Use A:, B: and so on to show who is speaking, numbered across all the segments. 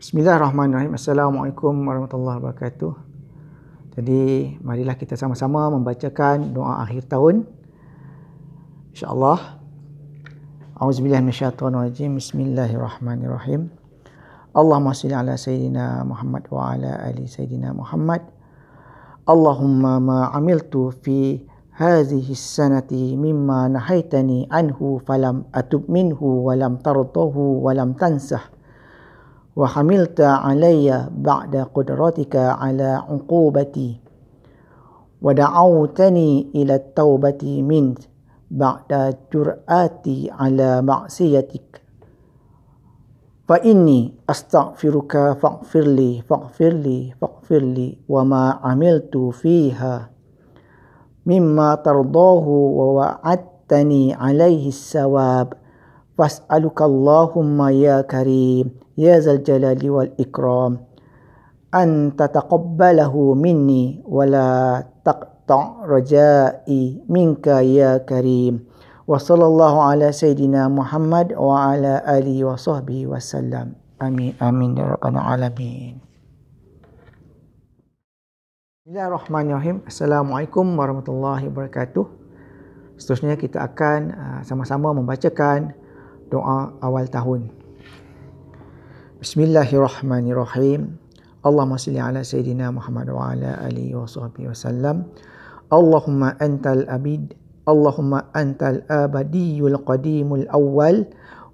A: Bismillahirrahmanirrahim. Assalamualaikum warahmatullahi wabarakatuh. Jadi, marilah kita sama-sama membacakan doa akhir tahun. InsyaAllah. A'udzubillah minasyaitan wajim. Bismillahirrahmanirrahim. Allahumma salli ala Sayyidina Muhammad wa ala ali Sayyidina Muhammad. Allahumma ma amiltu fi hadhihi sanati mimma nahaitani anhu falam atub minhu walam tardahu walam tansah. وحملت علي بعد قدرتك على عقوبتي ودعوتني إلى التوبة منك بعد جرآتي على معصيتك فإني أستغفرك فاغفر لي فاغفر لي فاغفر لي وما عملت فيها مما ترضاه ووعدتني عليه الثواب Fas'aluka Allahumma ya karim Ya zal jalali wal ikram anta tataqabbalahu minni Wala taqta' raja'i minka ya karim Wa sallallahu ala sayyidina Muhammad Wa ala alihi wa sahbihi wa sallam Amin amin ya rabbal alamin Bismillahirrahmanirrahim Assalamualaikum warahmatullahi wabarakatuh Seterusnya kita akan uh, sama-sama membacakan doa awal tahun. Bismillahirrahmanirrahim. Allahumma salli ala Sayyidina Muhammad wa ala alihi wa sahbihi wa sallam. Allahumma antal abid. Allahumma antal abadiyul qadimul awal.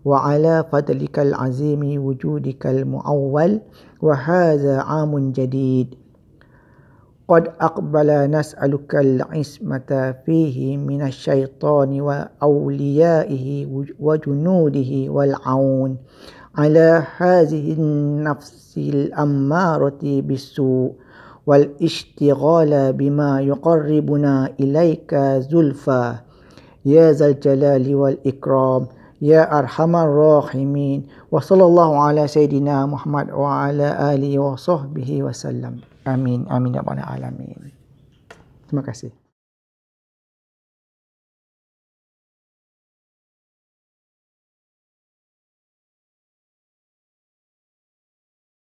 A: Wa ala fadlikal azimi wujudikal mu'awwal. Wa haza amun jadid. قد أقبل نسألك العصمة فيه من الشيطان وأوليائه وجنوده والعون على هذه النفس الأمارة بالسوء والاشتغال بما يقربنا إليك زلفى يا ذا الجلال والإكرام Ya Arhamar Rahimin Wa Sallallahu Ala Sayyidina Muhammad Wa Ala Ali Wa Sahbihi Wasallam Amin Amin Ya Alamin Terima kasih